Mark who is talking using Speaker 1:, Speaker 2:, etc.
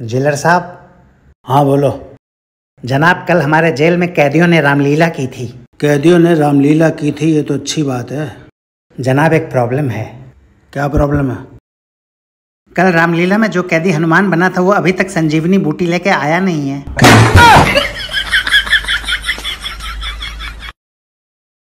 Speaker 1: jailer साहब हाँ बोलो जनाब कल हमारे जेल में कैदियों ने रामलीला की थी कैदियों ने रामलीला की थी ये तो अच्छी बात है जनाब एक प्रॉब्लम है क्या प्रॉब्लम है कल रामलीला में जो कैदी हनुमान बना था वो अभी तक संजीवनी बूटी लेके आया नहीं है